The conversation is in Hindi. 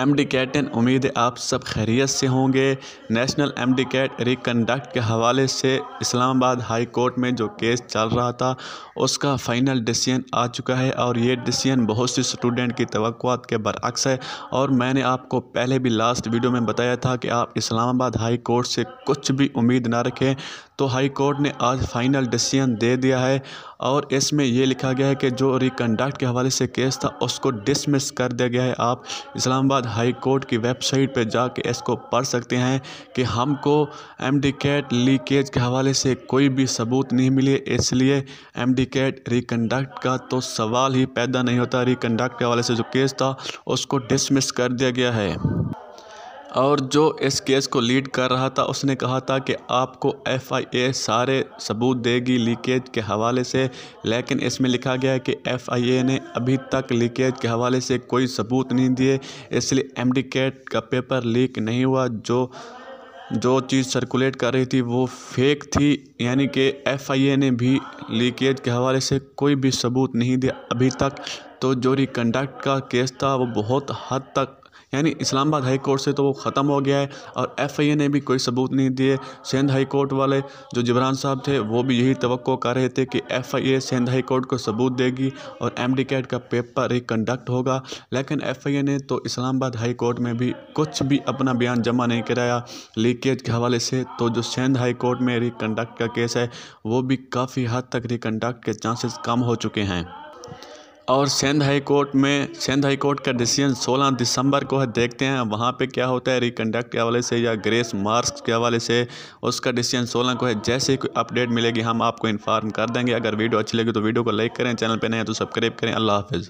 एम डी कैट टेन उम्मीद है आप सब खैरियत से होंगे national M D CAT reconduct के हवाले से इस्लामाबाद हाई कोर्ट में जो केस चल रहा था उसका फ़ाइनल डिसीजन आ चुका है और ये डिसीजन बहुत सी स्टूडेंट की तो के बरक्स है और मैंने आपको पहले भी लास्ट वीडियो में बताया था कि आप इस्लामाबाद हाई कोर्ट से कुछ भी उम्मीद ना रखें तो हाई कोर्ट ने आज फ़ाइनल डिसीजन दे दिया है और इसमें यह लिखा गया है कि जो रिकंडक्ट के हवाले से केस था उसको डिसमिस कर दिया गया है आप इस्लामाबाद हाई कोर्ट की वेबसाइट पर जाके इसको पढ़ सकते हैं कि हमको एम डी कैट लीकेज के हवाले से कोई भी सबूत नहीं मिले इसलिए एम डी कैट रिकंडक्ट का तो सवाल ही पैदा नहीं होता रिकंडक्ट के हवाले से जो केस था उसको डिसमिस कर दिया गया है और जो इस केस को लीड कर रहा था उसने कहा था कि आपको एफआईए सारे सबूत देगी लीकेज के हवाले से लेकिन इसमें लिखा गया है कि एफआईए ने अभी तक लीकेज के हवाले से कोई सबूत नहीं दिए इसलिए एम का पेपर लीक नहीं हुआ जो जो चीज़ सर्कुलेट कर रही थी वो फेक थी यानी कि एफआईए ने भी लीकेज के हवाले से कोई भी सबूत नहीं दिया अभी तक तो जो रिकंडक्ट का केस था वो बहुत हद तक यानी इस्लामाबाद हाई कोर्ट से तो वो ख़त्म हो गया है और एफआईए ने भी कोई सबूत नहीं दिए सिंध हाई कोर्ट वाले जो जिबरान साहब थे वो भी यही तो कर रहे थे कि एफआईए सिंध हाई कोर्ट को सबूत देगी और एम का पेपर ही कंडक्ट होगा लेकिन एफ ने तो इस्लामाबाद हाई कोर्ट में भी कुछ भी अपना बयान जमा नहीं कराया लीकेज के हवाले से तो जो सिंध हाई कोर्ट में रिकंडक्ट का केस है वो भी काफ़ी हद तक रिकंडक्ट के चांसेस कम हो चुके हैं और सिंध हाई कोर्ट में सिंध हाई कोर्ट का डिसीजन 16 दिसंबर को है देखते हैं वहाँ पे क्या होता है रिकंडक्ट के हवाले से या ग्रेस मार्क्स के हवाले से उसका डिसीजन 16 को है जैसे कोई अपडेट मिलेगी हम आपको इन्फॉर्म कर देंगे अगर वीडियो अच्छी लगी तो वीडियो को लाइक करें चैनल पर नहीं है तो सब्सक्राइब करें अल्लाह हाफिज़